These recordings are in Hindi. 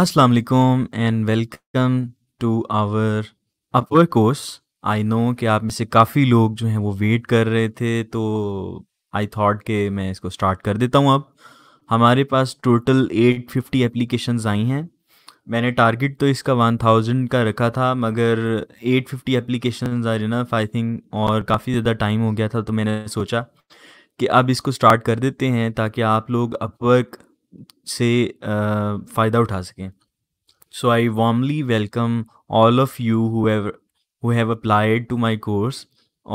असलकुम and welcome to our upper course I know कि आप में से काफ़ी लोग जो हैं वो वेट कर रहे थे तो आई थॉट के मैं इसको स्टार्ट कर देता हूँ अब हमारे पास टोटल 850 एप्लीकेशन आई हैं मैंने टारगेट तो इसका 1000 का रखा था मगर 850 आ रही ना आई थिंक और काफ़ी ज़्यादा टाइम हो गया था तो मैंने सोचा कि अब इसको स्टार्ट कर देते हैं ताकि आप लोग अपवर्क से फ़ायदा उठा सकें so I warmly welcome all of you who have applied to my course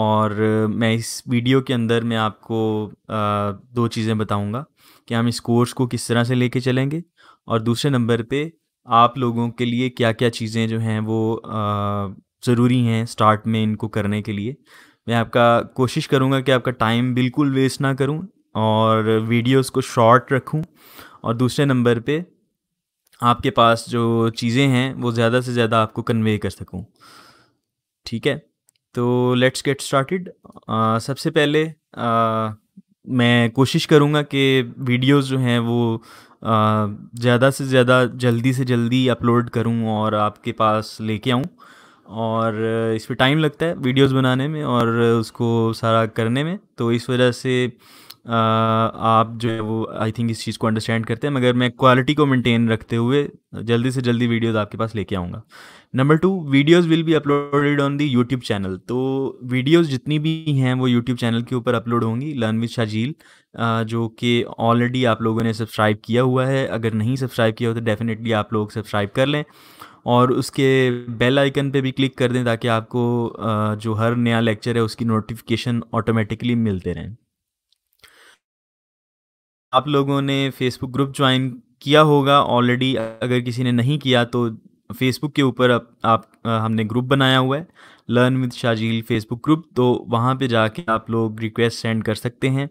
और मैं इस वीडियो के अंदर मैं आपको दो चीज़ें बताऊंगा कि हम इस कोर्स को किस तरह से लेके चलेंगे और दूसरे नंबर पे आप लोगों के लिए क्या क्या चीज़ें जो हैं वो ज़रूरी हैं स्टार्ट में इनको करने के लिए मैं आपका कोशिश करूँगा कि आपका टाइम बिल्कुल वेस्ट ना करूँ और वीडियोस को शॉर्ट रखूँ और दूसरे नंबर पे आपके पास जो चीज़ें हैं वो ज़्यादा से ज़्यादा आपको कन्वे कर सकूँ ठीक है तो लेट्स गेट स्टार्टेड सबसे पहले आ, मैं कोशिश करूँगा कि वीडियोस जो हैं वो ज़्यादा से ज़्यादा जल्दी से जल्दी अपलोड करूँ और आपके पास लेके आऊँ और इस पर टाइम लगता है वीडियोस बनाने में और उसको सारा करने में तो इस वजह से आप जो है वो आई थिंक इस चीज़ को अंडरस्टैंड करते हैं मगर मैं क्वालिटी को मेंटेन रखते हुए जल्दी से जल्दी वीडियोस आपके पास लेके आऊँगा number two videos will be uploaded on the YouTube channel तो वीडियोस जितनी भी हैं वो यूट्यूब चैनल के ऊपर अपलोड होंगी लर्न विद शाजील जो कि ऑलरेडी आप लोगों ने सब्सक्राइब किया हुआ है अगर नहीं सब्सक्राइब किया हो तो डेफिनेटली आप लोग सब्सक्राइब कर लें और उसके बेल आइकन पे भी क्लिक कर दें ताकि आपको जो हर नया लेक्चर है उसकी नोटिफिकेशन ऑटोमेटिकली मिलते रहें आप लोगों ने फेसबुक ग्रुप ज्वाइन किया होगा ऑलरेडी अगर किसी ने नहीं किया तो फेसबुक के ऊपर आप, आप हमने ग्रुप बनाया हुआ है learn with Shazil Facebook group तो वहाँ पे जाके आप लोग रिक्वेस्ट सेंड कर सकते हैं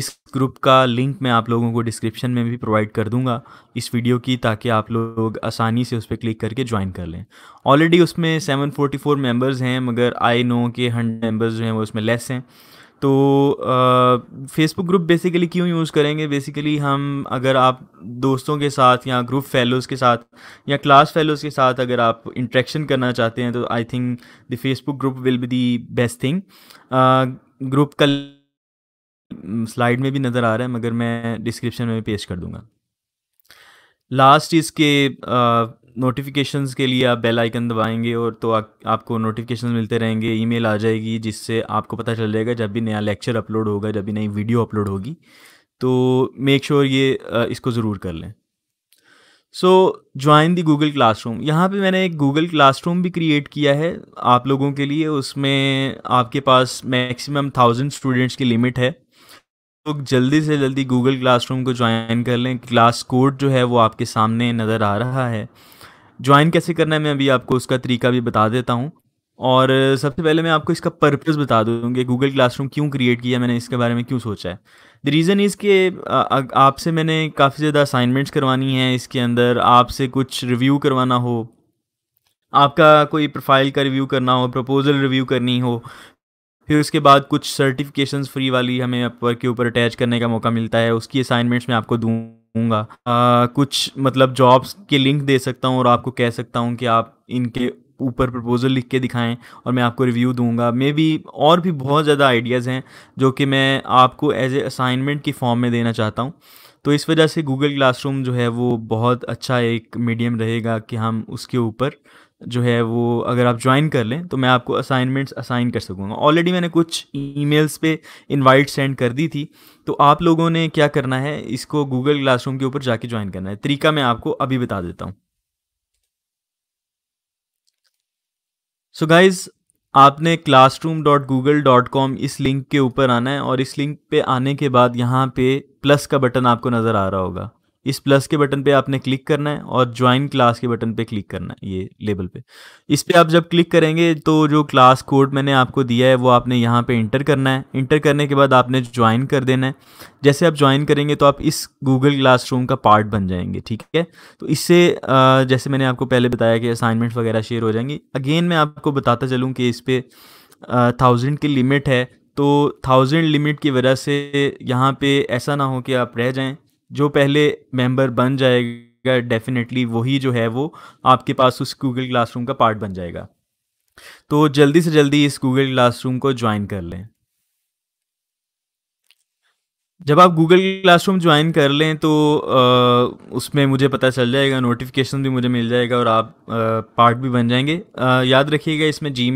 इस ग्रुप का लिंक मैं आप लोगों को डिस्क्रिप्शन में भी प्रोवाइड कर दूंगा इस वीडियो की ताकि आप लोग आसानी से उस पर क्लिक करके ज्वाइन कर लें ऑलरेडी उसमें 744 मेंबर्स हैं मगर आई नो के हंड्रेड मेंबर्स जो हैं वो उसमें लेस हैं तो फेसबुक ग्रुप बेसिकली क्यों यूज़ करेंगे बेसिकली हम अगर आप दोस्तों के साथ या ग्रुप फेलोज़ के साथ या क्लास फेलोज़ के साथ अगर आप इंट्रैक्शन करना चाहते हैं तो I think the Facebook group will be the best thing group कल स्लाइड में भी नज़र आ रहा है मगर मैं डिस्क्रिप्शन में पेश कर दूंगा लास्ट इसके नोटिफिकेशंस के लिए आप बेल आइकन दबाएंगे और तो आ, आपको नोटिफिकेशन मिलते रहेंगे ईमेल आ जाएगी जिससे आपको पता चल जाएगा जब भी नया लेक्चर अपलोड होगा जब भी नई वीडियो अपलोड होगी तो मेक श्योर sure ये इसको ज़रूर कर लें so join the Google classroom यहाँ पे मैंने एक गूगल क्लासरूम भी क्रिएट किया है आप लोगों के लिए उसमें आपके पास मैक्सिमम थाउजेंड स्टूडेंट्स की लिमिट है लोग तो जल्दी से जल्दी गूगल क्लासरूम को ज्वाइन कर लें क्लास कोड जो है वो आपके सामने नज़र आ रहा है ज्वाइन कैसे करना है मैं अभी आपको उसका तरीका भी बता देता हूँ और सबसे पहले मैं आपको इसका पर्पज़ बता दूँ कि गूगल क्लासरूम क्यों क्रिएट किया मैंने इसके बारे में क्यों सोचा है द रीज़न इज़ कि आपसे मैंने काफ़ी ज़्यादा असाइनमेंट्स करवानी हैं इसके अंदर आपसे कुछ रिव्यू करवाना हो आपका कोई प्रोफाइल का रिव्यू करना हो प्रपोज़ल रिव्यू करनी हो फिर उसके बाद कुछ सर्टिफिकेशंस फ्री वाली हमें अपवर्क के ऊपर अटैच करने का मौका मिलता है उसकी असाइनमेंट्स मैं आपको दूँ आ, कुछ मतलब जॉब्स के लिंक दे सकता हूँ और आपको कह सकता हूँ कि आप इनके ऊपर प्रपोजल लिख के दिखाएं और मैं आपको रिव्यू दूंगा मे बी और भी बहुत ज़्यादा आइडियाज़ हैं जो कि मैं आपको एज ए असाइनमेंट की फॉर्म में देना चाहता हूँ तो इस वजह से गूगल क्लासरूम जो है वो बहुत अच्छा एक मीडियम रहेगा कि हम उसके ऊपर जो है वो अगर आप ज्वाइन कर लें तो मैं आपको असाइनमेंट्स असाइन कर सकूँगा ऑलरेडी मैंने कुछ ईमेल्स पे इनवाइट सेंड कर दी थी तो आप लोगों ने क्या करना है इसको गूगल क्लासरूम के ऊपर जाके ज्वाइन करना है तरीका मैं आपको अभी बता देता हूँ सो गाइज़ आपने classroom dot Google dot com इस लिंक के ऊपर आना है और इस लिंक पे आने के बाद यहाँ पे प्लस का बटन आपको नज़र आ रहा होगा इस प्लस के बटन पे आपने क्लिक करना है और ज्वाइन क्लास के बटन पे क्लिक करना है ये लेबल पे इस पे आप जब क्लिक करेंगे तो जो क्लास कोड मैंने आपको दिया है वो आपने यहाँ पे इंटर करना है इंटर करने के बाद आपने ज्वाइन कर देना है जैसे आप ज्वाइन करेंगे तो आप इस गूगल क्लासरूम का पार्ट बन जाएंगे ठीक है तो इससे जैसे मैंने आपको पहले बताया कि असाइनमेंट्स वगैरह शेयर हो जाएंगी अगेन मैं आपको बताता चलूँ कि इस पर थाउजेंड की लिमिट है तो थाउजेंड लिमिट की वजह से यहाँ पे ऐसा ना हो कि आप रह जाएं जो पहले मेंबर बन जाएगा डेफिनेटली वही जो है वो आपके पास उस गूगल क्लासरूम का पार्ट बन जाएगा तो जल्दी से जल्दी इस गूगल क्लासरूम को ज्वाइन कर लें जब आप गूगल क्लासरूम ज्वाइन कर लें तो आ, उसमें मुझे पता चल जाएगा नोटिफिकेशन भी मुझे मिल जाएगा और आप पार्ट भी बन जाएंगे आ, याद रखिएगा इसमें जी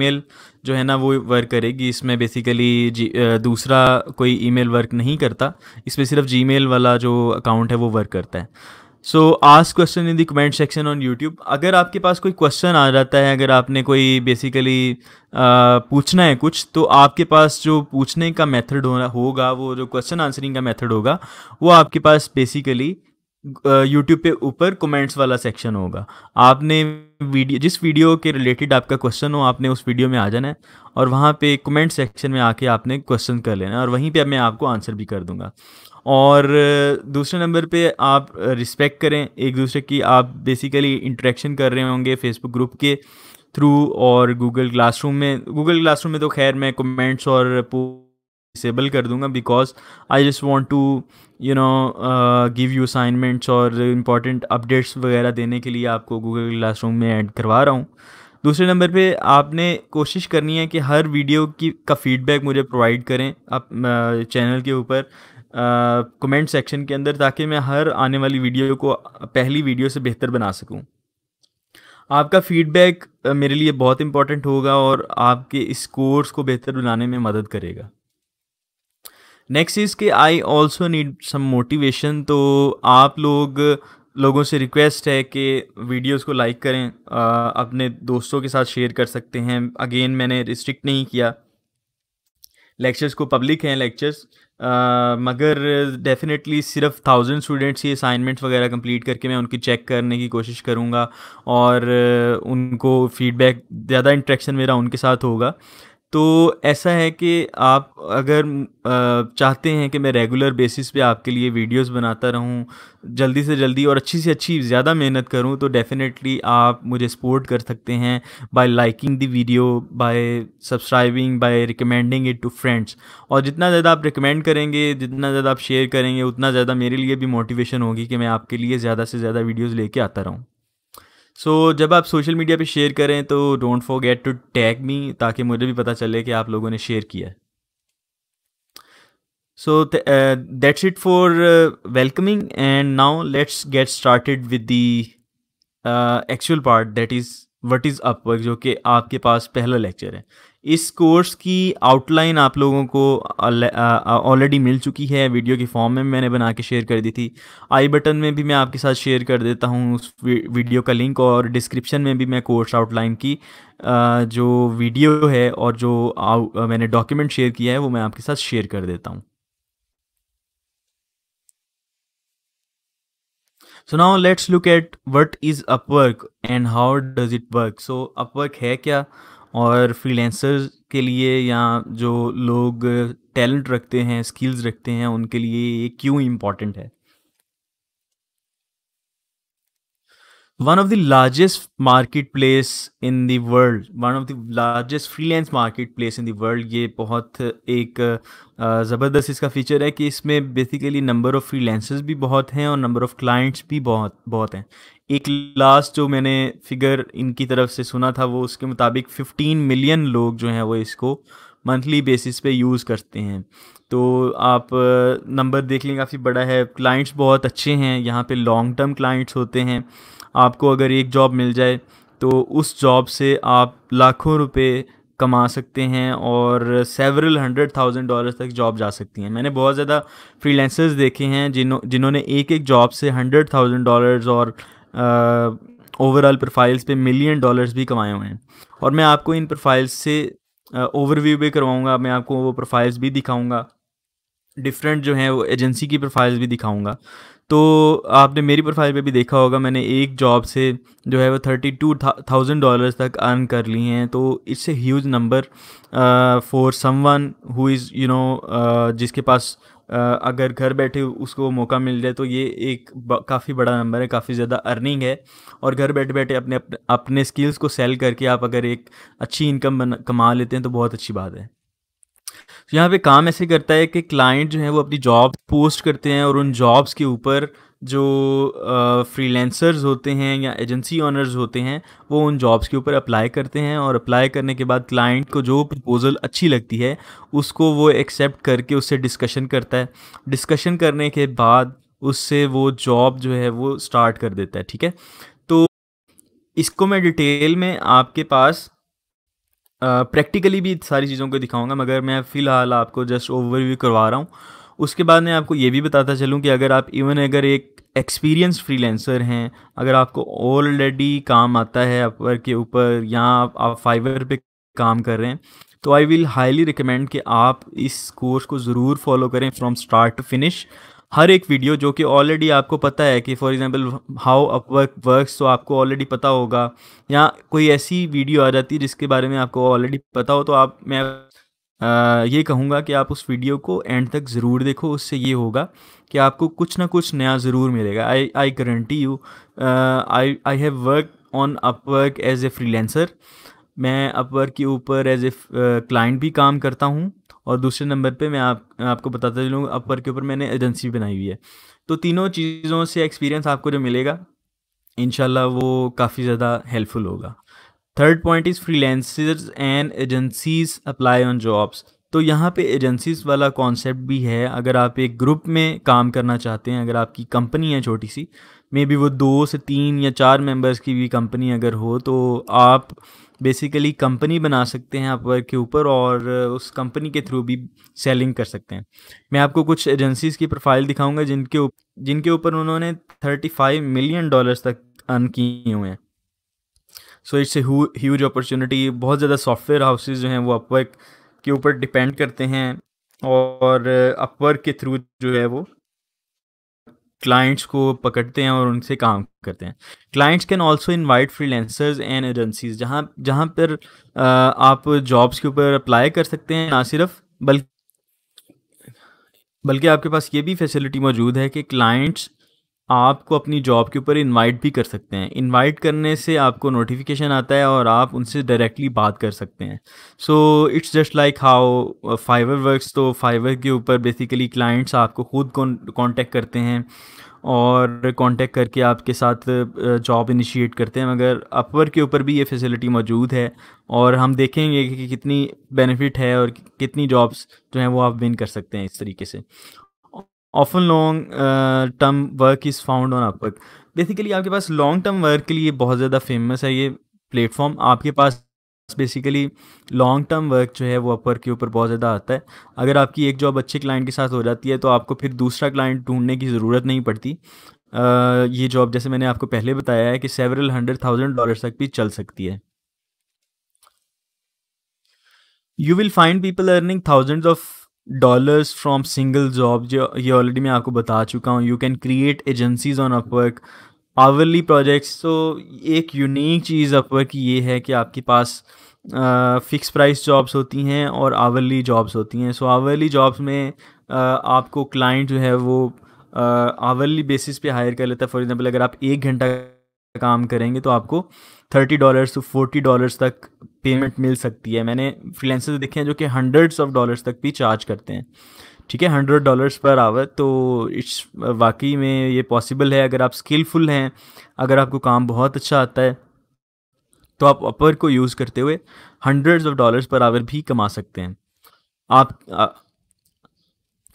जो है ना वो वर्क करेगी इसमें बेसिकली दूसरा कोई ईमेल वर्क नहीं करता इसमें सिर्फ जी वाला जो अकाउंट है वो वर्क करता है so ask question in the comment section on YouTube अगर आपके पास कोई क्वेश्चन आ जाता है अगर आपने कोई बेसिकली पूछना है कुछ तो आपके पास जो पूछने का मेथड होना होगा वो जो क्वेश्चन आंसरिंग का मेथड होगा वो आपके पास बेसिकली यूट्यूब पे ऊपर कमेंट्स वाला सेक्शन होगा आपने वीडियो जिस वीडियो के रिलेटेड आपका क्वेश्चन हो आपने उस वीडियो में आ जाना है और वहाँ पे कमेंट सेक्शन में आके आपने क्वेश्चन कर लेना है और वहीं पे मैं आपको आंसर भी कर दूंगा और दूसरे नंबर पे आप रिस्पेक्ट करें एक दूसरे की आप बेसिकली इंटरेक्शन कर रहे होंगे फेसबुक ग्रुप के थ्रू और गूगल क्लासरूम में गूगल क्लासरूम में तो खैर मैं कमेंट्स और डिसेबल कर दूंगा because I just want to you know give you assignments और इम्पॉर्टेंट अपडेट्स वगैरह देने के लिए आपको गूगल क्लासरूम में ऐड करवा रहा हूँ दूसरे नंबर पे आपने कोशिश करनी है कि हर वीडियो की का फीडबैक मुझे प्रोवाइड करें आप चैनल के ऊपर कमेंट सेक्शन के अंदर ताकि मैं हर आने वाली वीडियो को पहली वीडियो से बेहतर बना सकूं आपका फीडबैक मेरे लिए बहुत इम्पोर्टेंट होगा और आपके इस कोर्स को बेहतर बनाने में मदद करेगा नेक्स्ट इज़ के I also need some motivation तो आप लोग लोगों से रिक्वेस्ट है कि वीडियोस को लाइक करें आ, अपने दोस्तों के साथ शेयर कर सकते हैं अगेन मैंने रिस्ट्रिक्ट नहीं किया लेक्चर्स को पब्लिक हैं लेक्चर्स मगर डेफिनेटली सिर्फ थाउजेंड स्टूडेंट्स ही असाइनमेंट्स वगैरह कंप्लीट करके मैं उनकी चेक करने की कोशिश करूँगा और उनको फीडबैक ज़्यादा इंट्रैक्शन मेरा उनके साथ होगा तो ऐसा है कि आप अगर चाहते हैं कि मैं रेगुलर बेसिस पे आपके लिए वीडियोस बनाता रहूं जल्दी से जल्दी और अच्छी से अच्छी ज़्यादा मेहनत करूं तो डेफ़िनेटली आप मुझे सपोर्ट कर सकते हैं by liking the video by subscribing by recommending it to friends और जितना ज़्यादा आप रिकमेंड करेंगे जितना ज़्यादा आप शेयर करेंगे उतना ज़्यादा मेरे लिए भी मोटिवेशन होगी कि मैं आपके लिए ज़्यादा से ज़्यादा वीडियोज़ लेके आता रहूँ सो so, जब आप सोशल मीडिया पे शेयर करें तो don't get to tag me ताकि मुझे भी पता चले कि आप लोगों ने शेयर किया so that's it for welcoming and now let's get started with the actual part that is what is Upwork जो कि आपके पास पहला लेक्चर है सो इस कोर्स की आउटलाइन आप लोगों को ऑलरेडी मिल चुकी है वीडियो की फॉर्म में मैंने बना के शेयर कर दी थी आई बटन में भी मैं आपके साथ शेयर कर देता हूँ उस वीडियो का लिंक और डिस्क्रिप्शन में भी मैं कोर्स आउटलाइन की जो वीडियो है और जो मैंने डॉक्यूमेंट शेयर किया है वो मैं आपके साथ शेयर कर देता हूँ so now let's look at what is Upwork and how does it work so Upwork है क्या और फ्रीलांसर के लिए या जो लोग टैलेंट रखते हैं स्किल्स रखते हैं उनके लिए ये क्यों इम्पॉर्टेंट है one the largest market place in the world one of the largest largest market place in the world ये बहुत एक ज़बरदस्त इसका फीचर है कि इसमें बेसिकली नंबर ऑफ़ फ्रीलांसर्स भी बहुत हैं और नंबर ऑफ़ क्लाइंट्स भी बहुत बहुत हैं एक लास्ट जो मैंने फिगर इनकी तरफ से सुना था वो उसके मुताबिक 15 मिलियन लोग जो हैं वो इसको मंथली बेसिस पे यूज़ करते हैं तो आप नंबर देख लें काफ़ी बड़ा है क्लाइंट्स बहुत अच्छे हैं यहाँ पे लॉन्ग टर्म क्लाइंट्स होते हैं आपको अगर एक जॉब मिल जाए तो उस जॉब से आप लाखों रुपए कमा सकते हैं और सेवरल हंड्रेड थाउजेंड डॉलर तक जॉब जा सकती हैं मैंने बहुत ज़्यादा फ्रीलांसर्स देखे हैं जिन्हों जिन्होंने एक एक जॉब से हंड्रेड थाउजेंड डॉलर्स और ओवरऑल प्रोफाइल्स पे मिलियन डॉलर्स भी कमाए हुए हैं और मैं आपको इन प्रोफाइल्स से ओवरव्यू uh, भी करवाऊँगा मैं आपको वो प्रोफाइल्स भी दिखाऊँगा डिफरेंट जो हैं वो एजेंसी की प्रोफाइल्स भी दिखाऊँगा तो आपने मेरी प्रोफाइल पे भी देखा होगा मैंने एक जॉब से जो है वो थर्टी टू थाउजेंड डॉलर्स तक अर्न कर ली हैं तो it's a huge number for someone who is you know जिसके पास uh, अगर घर बैठे उसको मौका मिल जाए तो ये एक काफ़ी बड़ा नंबर है काफ़ी ज़्यादा अर्निंग है और घर बैठे बैठे अपने अपने स्किल्स को सेल करके आप अगर एक अच्छी इनकम कमा लेते हैं तो बहुत अच्छी बात है तो यहाँ पे काम ऐसे करता है कि क्लाइंट जो है वो अपनी जॉब पोस्ट करते हैं और उन जॉब्स के ऊपर जो फ्रीलैंसर्स होते हैं या एजेंसी ऑनर्स होते हैं वो उन जॉब्स के ऊपर अप्लाई करते हैं और अप्लाई करने के बाद क्लाइंट को जो प्रपोज़ल अच्छी लगती है उसको वो एक्सेप्ट करके उससे डिस्कशन करता है डिस्कशन करने के बाद उससे वो जॉब जो है वो स्टार्ट कर देता है ठीक है तो इसको मैं डिटेल में आपके पास प्रैक्टिकली भी सारी चीज़ों को दिखाऊंगा मगर मैं फ़िलहाल आपको जस्ट ओवरव्यू करवा रहा हूँ उसके बाद मैं आपको ये भी बताता चलूँ कि अगर आप इवन अगर एक एक्सपीरियंस फ्रीलेंसर हैं अगर आपको ऑलरेडी काम आता है अपवर के ऊपर या आप फाइवर पे काम कर रहे हैं तो आई विल हाईली रिकमेंड कि आप इस कोर्स को ज़रूर फॉलो करें फ्रॉम स्टार्ट टू फिनिश हर एक वीडियो जो कि ऑलरेडी आपको पता है कि for example how Upwork works तो आपको ऑलरेडी पता होगा या कोई ऐसी वीडियो आ जाती है जिसके बारे में आपको ऑलरेडी पता हो तो आप मैं आ, ये कहूँगा कि आप उस वीडियो को एंड तक ज़रूर देखो उससे ये होगा कि आपको कुछ ना कुछ नया ज़रूर मिलेगा I I guarantee you I I have work on Upwork as a freelancer मैं अपवर्क के ऊपर एज ए क्लाइंट भी काम करता हूँ और दूसरे नंबर पे मैं आप आपको बताता चलूँ अपवर के ऊपर मैंने एजेंसी बनाई हुई है तो तीनों चीज़ों से एक्सपीरियंस आपको जो मिलेगा इन वो काफ़ी ज़्यादा हेल्पफुल होगा third point is freelancers and agencies apply on jobs तो यहाँ पे एजेंसीज वाला कॉन्सेप्ट भी है अगर आप एक ग्रुप में काम करना चाहते हैं अगर आपकी कंपनी है छोटी सी मे बी वो दो से तीन या चार मेंबर्स की भी कंपनी अगर हो तो आप बेसिकली कंपनी बना सकते हैं अपवर्क के ऊपर और उस कंपनी के थ्रू भी सेलिंग कर सकते हैं मैं आपको कुछ एजेंसीज़ की प्रोफाइल दिखाऊंगा जिनके उप, जिनके ऊपर उन्होंने थर्टी फाइव मिलियन डॉलर्स तक अर्न किए हुए हैं so it's a huge opportunity बहुत ज़्यादा सॉफ्टवेयर हाउसेज जो हैं वो अपवर्क के ऊपर डिपेंड करते हैं और अपवर्क के थ्रू जो है वो क्लाइंट्स को पकड़ते हैं और उनसे काम करते हैं clients can also invite freelancers and agencies जहाँ जहाँ पर आप जॉब्स के ऊपर अप्लाई कर सकते हैं ना सिर्फ बल्कि बल्कि आपके पास ये भी फैसिलिटी मौजूद है कि क्लाइंट्स आपको अपनी जॉब के ऊपर इनवाइट भी कर सकते हैं इनवाइट करने से आपको नोटिफिकेशन आता है और आप उनसे डायरेक्टली बात कर सकते हैं so it's just like how Fiverr works तो फाइवर के ऊपर बेसिकली क्लाइंट्स आपको खुद कॉन्टेक्ट करते हैं और कांटेक्ट करके आपके साथ जॉब uh, इनिशिएट करते हैं मगर अपवर के ऊपर भी ये फैसिलिटी मौजूद है और हम देखेंगे कि कितनी बेनिफिट है और कितनी जॉब्स जो हैं वो आप विन कर सकते हैं इस तरीके से often long term work is found on Upwork basically आपके पास लॉन्ग टर्म वर्क के लिए बहुत ज़्यादा फेमस है ये प्लेटफॉर्म आपके पास बेसिकली लॉन्ग टर्म वर्क जो है वो अपवर्क के ऊपर बहुत ज़्यादा आता है अगर आपकी एक जॉब अच्छे क्लाइंट के साथ हो जाती है तो आपको फिर दूसरा क्लाइंट ढूंढने की ज़रूरत नहीं पड़ती आ, uh, ये जॉब जैसे मैंने आपको पहले बताया है कि सेवरल हंड्रेड थाउजेंड डॉलर तक भी चल सकती है you will find people earning thousand of dollars from single job जो ये ऑलरेडी मैं आपको बता चुका हूँ you can create agencies on Upwork hourly projects तो एक यूनिक चीज़ अपवर्क ये है कि आपके पास फिक्स प्राइस जॉब्स होती हैं और आवरली जॉब्स होती हैं सो आवरली जॉब्स में uh, आपको क्लाइंट जो है वो आवरली बेसिस पे हायर कर लेता है फॉर एग्जांपल अगर आप एक घंटा काम करेंगे तो आपको thirty dollars to forty dollars तक पेमेंट मिल सकती है मैंने फ्रीलेंसर्स देखे हैं जो कि हंड्रेड्स ऑफ डॉलर्स तक भी चार्ज करते हैं ठीक है हंड्रेड डॉलर्स पर आवर तो इट्स वाकई में ये पॉसिबल है अगर आप स्किलफुल हैं अगर आपको काम बहुत अच्छा आता है तो आप अपर को यूज़ करते हुए hundreds of dollars per hour भी कमा सकते हैं आप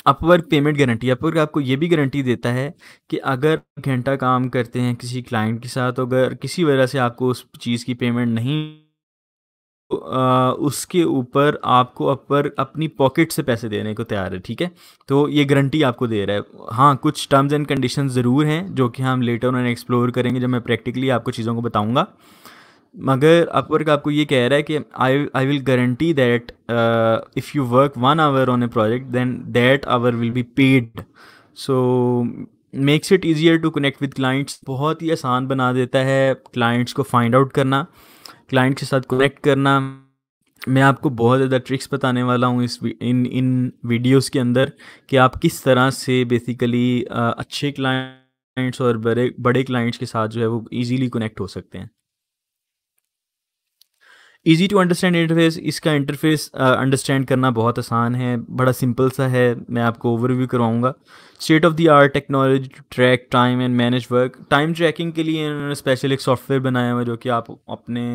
अपवर्क पेमेंट गारंटी अपवर्क आपको ये भी गारंटी देता है कि अगर घंटा काम करते हैं किसी क्लाइंट के साथ तो अगर किसी वजह से आपको उस चीज़ की पेमेंट नहीं तो आ, उसके ऊपर आपको अपर अपनी पॉकेट से पैसे देने को तैयार है ठीक है तो ये गारंटी आपको दे रहा है हाँ कुछ टर्म्स एंड कंडीशन ज़रूर हैं जो कि हम लेटर उन्हें एक्सप्लोर करेंगे जब मैं प्रैक्टिकली आपको चीज़ों को बताऊँगा मगर अपवर्क आपको ये कह रहा है कि I I will guarantee that if you work one hour on a project then that hour will be paid so makes it easier to connect with clients बहुत ही आसान बना देता है क्लाइंट्स को फाइंड आउट करना क्लाइंट के साथ कनेक्ट करना मैं आपको बहुत ज़्यादा ट्रिक्स बताने वाला हूँ इस इन इन वीडियोस के अंदर कि आप किस तरह से बेसिकली uh, अच्छे क्लाइंट्स और बड़े बड़े क्लाइंट्स के साथ जो है वो इजीली कनेक्ट हो सकते हैं ईजी टू अंडरस्टैंड इंटरफेस इसका इंटरफेस अंडरस्टैंड uh, करना बहुत आसान है बड़ा सिंपल सा है मैं आपको ओवरव्यू करवाऊंगा state of the art technology to track time and manage work time tracking के लिए इन्होंने स्पेशल एक सॉफ्टवेयर बनाया हुआ जो कि आप अपने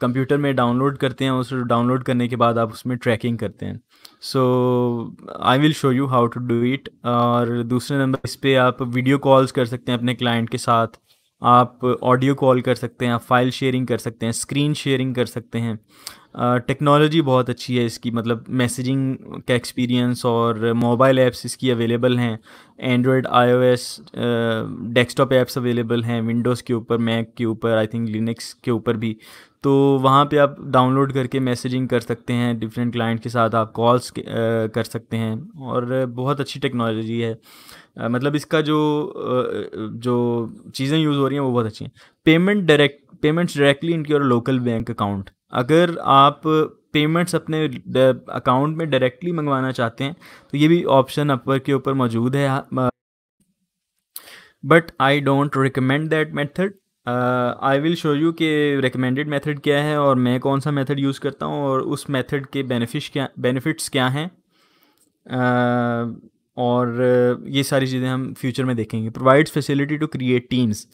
कंप्यूटर में डाउनलोड करते हैं उसे डाउनलोड करने के बाद आप उसमें ट्रैकिंग करते हैं so I will show you how to do it और दूसरे नंबर इस पर आप वीडियो कॉल्स कर सकते हैं अपने क्लाइंट के साथ आप ऑडियो कॉल कर सकते हैं आप फाइल शेयरिंग कर सकते हैं स्क्रीन शेयरिंग कर सकते हैं टेक्नोलॉजी बहुत अच्छी है इसकी मतलब मैसेजिंग का एक्सपीरियंस और मोबाइल ऐप्स इसकी अवेलेबल हैं Android iOS desktop apps available हैं विंडोज़ के ऊपर मैक के ऊपर आई थिंक लिनक्स के ऊपर भी तो वहाँ पे आप डाउनलोड करके मैसेजिंग कर सकते हैं डिफरेंट क्लाइंट के साथ आप कॉल्स कर सकते हैं और बहुत अच्छी टेक्नोलॉजी है मतलब इसका जो जो चीज़ें यूज़ हो रही हैं वो बहुत अच्छी हैं पेमेंट डायरेक्ट पेमेंट्स डायरेक्टली इनकी और लोकल बैंक अकाउंट अगर आप पेमेंट्स अपने अकाउंट में डायरेक्टली मंगवाना चाहते हैं तो ये भी ऑप्शन अपर के ऊपर मौजूद है but I don't recommend that method I will show you कि रिकमेंडेड मेथड क्या है और मैं कौन सा मेथड यूज़ करता हूँ और उस मेथड के बेनिफिट क्या बेनिफिट्स क्या हैं uh, और ये सारी चीज़ें हम फ्यूचर में देखेंगे provides facility to create teams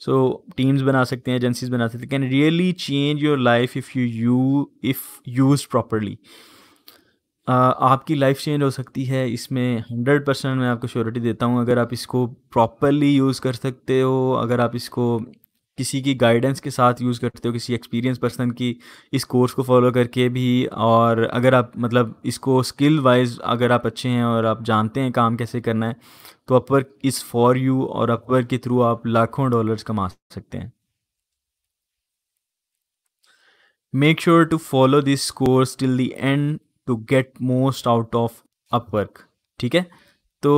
so teams बना सकते हैं एजेंसीज बना सकते हैं can really change your life if you you if use properly आपकी लाइफ चेंज हो सकती है इसमें हंड्रेड परसेंट मैं आपको श्योरिटी देता हूँ अगर आप इसको प्रॉपरली यूज़ कर सकते हो अगर आप इसको किसी की गाइडेंस के साथ यूज़ करते हो किसी एक्सपीरियंस पर्सन की इस कोर्स को फॉलो करके भी और अगर आप मतलब इसको स्किल वाइज अगर आप अच्छे हैं और आप जानते हैं काम कैसे करना है तो अपवर्क इज़ फॉर यू और अपवर्क के थ्रू आप लाखों डॉलर्स कमा सकते हैं make sure to follow this course till the end to get most out of Upwork ठीक है तो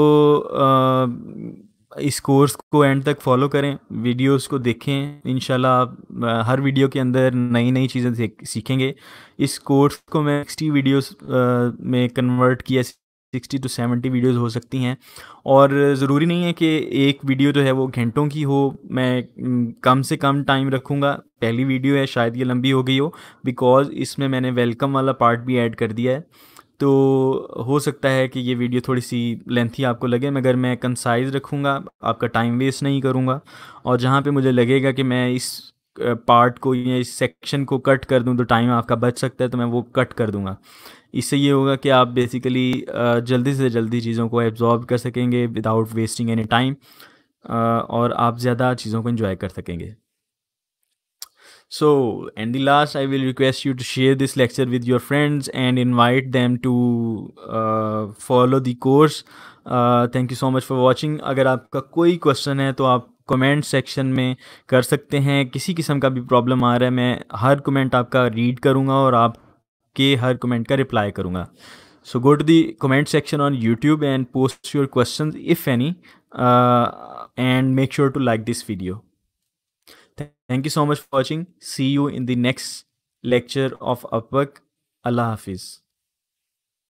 uh, इस कोर्स को एंड तक फॉलो करें वीडियोस को देखें इन आप हर वीडियो के अंदर नई नई चीज़ें सीखेंगे इस कोर्स को मैं सिक्सटी वीडियोस में कन्वर्ट किया सिक्सटी टू सेवेंटी वीडियोस हो सकती हैं और ज़रूरी नहीं है कि एक वीडियो जो है वो घंटों की हो मैं कम से कम टाइम रखूँगा पहली वीडियो है शायद ये लंबी हो गई हो बिकॉज़ इसमें मैंने वेलकम वाला पार्ट भी ऐड कर दिया है तो हो सकता है कि ये वीडियो थोड़ी सी लेंथी आपको लगे मगर मैं कंसाइज रखूँगा आपका टाइम वेस्ट नहीं करूँगा और जहाँ पे मुझे लगेगा कि मैं इस पार्ट को या इस सेक्शन को कट कर दूँ तो टाइम आपका बच सकता है तो मैं वो कट कर दूँगा इससे ये होगा कि आप बेसिकली जल्दी से जल्दी चीज़ों को एब्जॉर्ब कर सकेंगे विदाउट वेस्टिंग एनी टाइम और आप ज़्यादा चीज़ों को इन्जॉय कर सकेंगे So, and the last, I will request you to share this lecture with your friends and invite them to uh, follow the course. Thank you so much for watching अगर आपका कोई क्वेश्चन है तो आप कमेंट सेक्शन में कर सकते हैं किसी किस्म का भी प्रॉब्लम आ रहा है मैं हर कमेंट आपका रीड करूँगा और आपके हर कमेंट का रिप्लाई करूँगा so go to the comment section on YouTube and post your question if any and make sure to like this video Thank you so much for watching. See you in the next lecture of Upwork. Allah Hafiz.